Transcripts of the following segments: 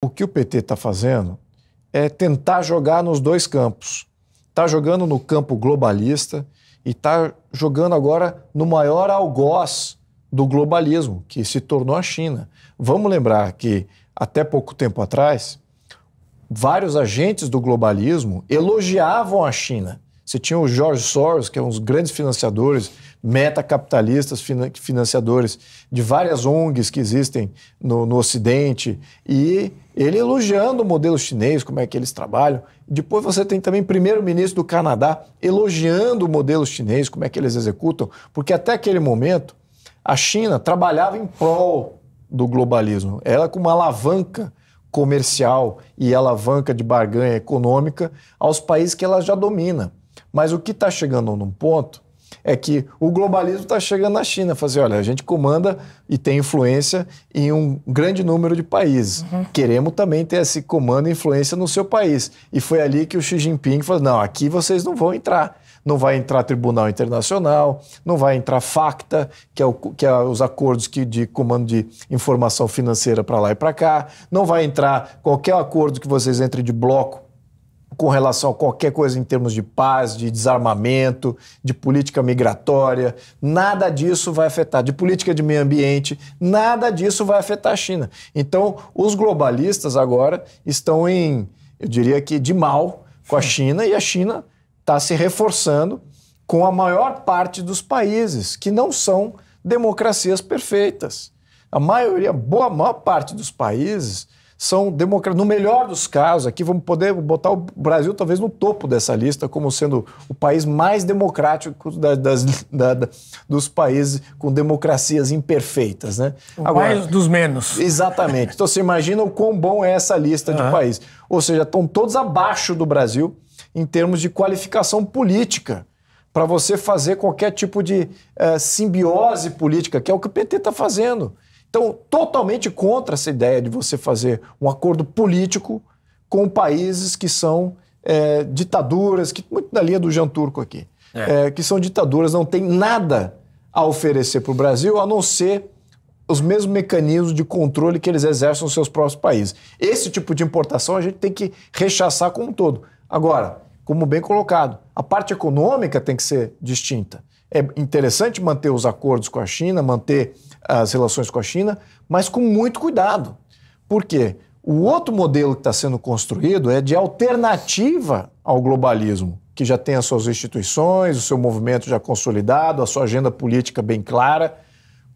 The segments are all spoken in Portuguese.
O que o PT está fazendo é tentar jogar nos dois campos. Está jogando no campo globalista e está jogando agora no maior algoz do globalismo, que se tornou a China. Vamos lembrar que, até pouco tempo atrás, vários agentes do globalismo elogiavam a China você tinha o George Soros, que é um dos grandes financiadores, meta-capitalistas financiadores de várias ONGs que existem no, no Ocidente, e ele elogiando o modelo chinês, como é que eles trabalham. Depois você tem também primeiro-ministro do Canadá elogiando o modelo chinês, como é que eles executam, porque até aquele momento a China trabalhava em prol do globalismo. Ela com uma alavanca comercial e alavanca de barganha econômica aos países que ela já domina. Mas o que está chegando num ponto é que o globalismo está chegando na China, fazer, olha, a gente comanda e tem influência em um grande número de países. Uhum. Queremos também ter esse comando e influência no seu país. E foi ali que o Xi Jinping falou: não, aqui vocês não vão entrar. Não vai entrar Tribunal Internacional, não vai entrar FACTA, que é, o, que é os acordos que, de comando de informação financeira para lá e para cá, não vai entrar qualquer acordo que vocês entrem de bloco com relação a qualquer coisa em termos de paz, de desarmamento, de política migratória, nada disso vai afetar, de política de meio ambiente, nada disso vai afetar a China. Então, os globalistas agora estão em, eu diria que de mal com a China e a China está se reforçando com a maior parte dos países que não são democracias perfeitas. A maioria, boa a maior parte dos países são democratas. No melhor dos casos, aqui vamos poder botar o Brasil talvez no topo dessa lista como sendo o país mais democrático da, das, da, da, dos países com democracias imperfeitas, né? O Agora, mais dos menos. Exatamente. Então você imagina o quão bom é essa lista uhum. de países. Ou seja, estão todos abaixo do Brasil em termos de qualificação política para você fazer qualquer tipo de uh, simbiose política, que é o que o PT está fazendo. Então, totalmente contra essa ideia de você fazer um acordo político com países que são é, ditaduras, que muito na linha do Jean Turco aqui, é. É, que são ditaduras, não tem nada a oferecer para o Brasil, a não ser os mesmos mecanismos de controle que eles exercem nos seus próprios países. Esse tipo de importação a gente tem que rechaçar como um todo. Agora, como bem colocado, a parte econômica tem que ser distinta. É interessante manter os acordos com a China, manter as relações com a China, mas com muito cuidado. Por quê? O outro modelo que está sendo construído é de alternativa ao globalismo, que já tem as suas instituições, o seu movimento já consolidado, a sua agenda política bem clara.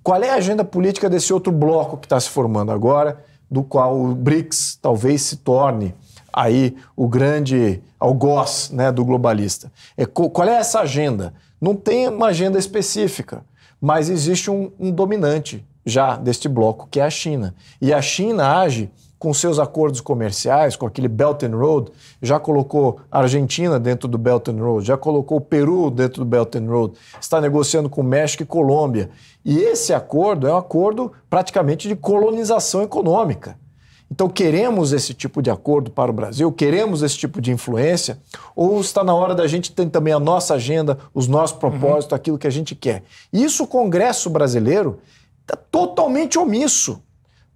Qual é a agenda política desse outro bloco que está se formando agora, do qual o BRICS talvez se torne aí o grande algoz né, do globalista. É, qual é essa agenda? Não tem uma agenda específica, mas existe um, um dominante já deste bloco, que é a China. E a China age com seus acordos comerciais, com aquele Belt and Road, já colocou a Argentina dentro do Belt and Road, já colocou o Peru dentro do Belt and Road, está negociando com México e Colômbia. E esse acordo é um acordo praticamente de colonização econômica. Então, queremos esse tipo de acordo para o Brasil? Queremos esse tipo de influência? Ou está na hora da gente ter também a nossa agenda, os nossos propósitos, uhum. aquilo que a gente quer? Isso o Congresso brasileiro está totalmente omisso.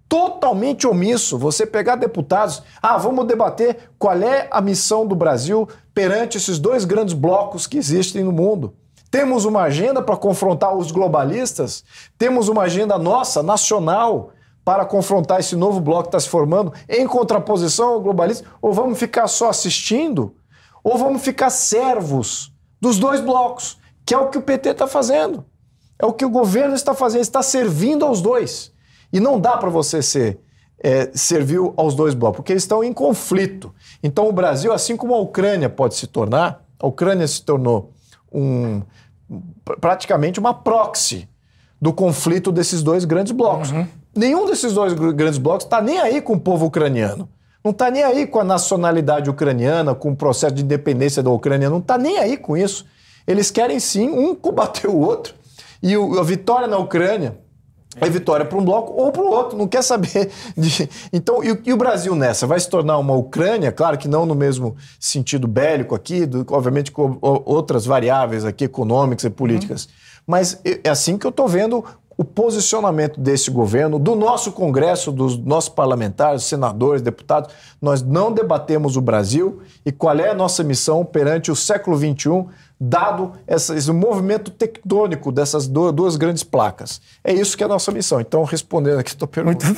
Totalmente omisso. Você pegar deputados, ah, vamos debater qual é a missão do Brasil perante esses dois grandes blocos que existem no mundo. Temos uma agenda para confrontar os globalistas, temos uma agenda nossa, nacional para confrontar esse novo bloco que está se formando em contraposição ao globalismo? Ou vamos ficar só assistindo? Ou vamos ficar servos dos dois blocos, que é o que o PT está fazendo? É o que o governo está fazendo, está servindo aos dois. E não dá para você ser é, servil aos dois blocos, porque eles estão em conflito. Então o Brasil, assim como a Ucrânia pode se tornar, a Ucrânia se tornou um praticamente uma proxy do conflito desses dois grandes blocos. Uhum. Nenhum desses dois grandes blocos está nem aí com o povo ucraniano. Não está nem aí com a nacionalidade ucraniana, com o processo de independência da Ucrânia. Não está nem aí com isso. Eles querem sim um combater o outro. E o, a vitória na Ucrânia é vitória para um bloco ou para o outro, não quer saber. De... Então, e, e, o Brasil nessa? Vai se tornar uma Ucrânia? Claro que não no mesmo sentido bélico aqui, do, obviamente com outras variáveis aqui, econômicas e políticas. Uhum. Mas é assim que eu estou vendo o posicionamento desse governo, do nosso Congresso, dos nossos parlamentares, senadores, deputados. Nós não debatemos o Brasil e qual é a nossa missão perante o século XXI, dado esse movimento tectônico dessas duas, grandes placas. É isso que é a nossa missão. Então, respondendo aqui, estou perguntando.